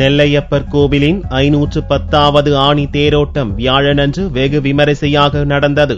நெல்லையப்பர் கோவிலின் ஐநூற்று பத்தாவது ஆணி தேரோட்டம் வியாழனன்று வெகு விமரிசையாக நடந்தது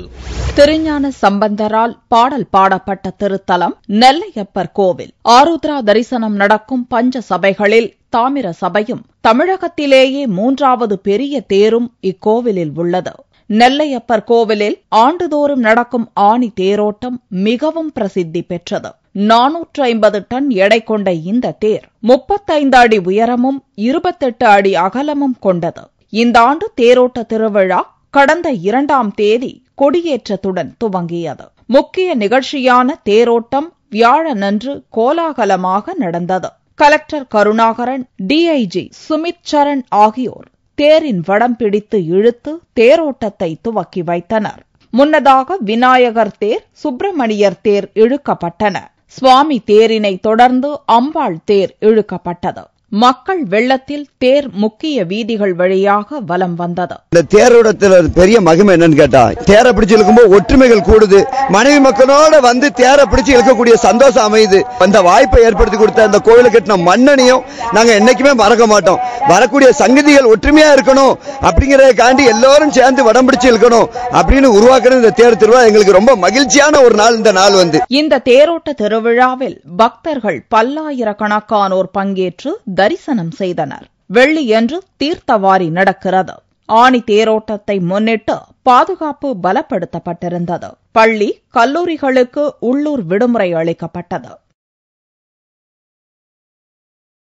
திருஞான சம்பந்தரால் பாடல் பாடப்பட்ட திருத்தலம் நெல்லையப்பர் கோவில் ஆருத்ரா தரிசனம் நடக்கும் பஞ்ச சபைகளில் தாமிர சபையும் தமிழகத்திலேயே மூன்றாவது பெரிய தேரும் இக்கோவிலில் உள்ளது நெல்லையப்பர் கோவிலில் ஆண்டுதோறும் நடக்கும் ஆணி தேரோட்டம் மிகவும் பிரசித்தி பெற்றது நானூற்று ஐம்பது டன் எடை கொண்ட இந்த தேர் முப்பத்தைந்து அடி உயரமும் இருபத்தெட்டு அடி அகலமும் கொண்டது இந்த ஆண்டு தேரோட்ட திருவிழா கடந்த இரண்டாம் தேதி கொடியேற்றத்துடன் துவங்கியது முக்கிய நிகழ்ச்சியான தேரோட்டம் வியாழனன்று கோலாகலமாக நடந்தது கலெக்டர் கருணாகரன் டிஐஜி சுமித் சரண் ஆகியோர் தேரின் வடம் பிடித்து இழுத்து தேரோட்டத்தை துவக்கி வைத்தனர் முன்னதாக விநாயகர் தேர் சுப்பிரமணியர் தேர் இழுக்கப்பட்டன சுவாமி தேரினை தொடர்ந்து அம்பாள் தேர் இழுக்கப்பட்டது மக்கள் வெள்ளத்தில் தேர் முக்கிய வீதிகள் வழியாக வலம் வந்தது இந்த தேரோடத்தில் பெரிய மகிமை என்னன்னு கேட்டா தேரை பிடிச்சு இழுக்கும்போது ஒற்றுமைகள் கூடுது மனைவி மக்களோட வந்து தேரை பிடிச்சு இழுக்கக்கூடிய சந்தோஷம் அமையுது அந்த வாய்ப்பை ஏற்படுத்தி கொடுத்த அந்த கோயிலை கட்டின மன்னனையும் நாங்க என்னைக்குமே மறக்க மாட்டோம் வரக்கூடிய சங்கதிகள் ஒற்றுமையா இருக்கணும் அப்படிங்கறதைக்காண்டி எல்லாரும் சேர்ந்து வடம் பிடிச்சு இழுக்கணும் அப்படின்னு உருவாக்குற இந்த தேர் திருவிழா எங்களுக்கு ரொம்ப மகிழ்ச்சியான ஒரு நாள் இந்த நாள் வந்து இந்த தேரோட்ட திருவிழாவில் பக்தர்கள் பல்லாயிரக்கணக்கானோர் பங்கேற்று தரிசனம் செய்தனர் வெள்ளியன்று தீர்த்தவாரி நடக்கிறது ஆணி தேரோட்டத்தை முன்னிட்டு பாதுகாப்பு பலப்படுத்தப்பட்டிருந்தது பள்ளி கல்லூரிகளுக்கு உள்ளூர் விடுமுறை அளிக்கப்பட்டது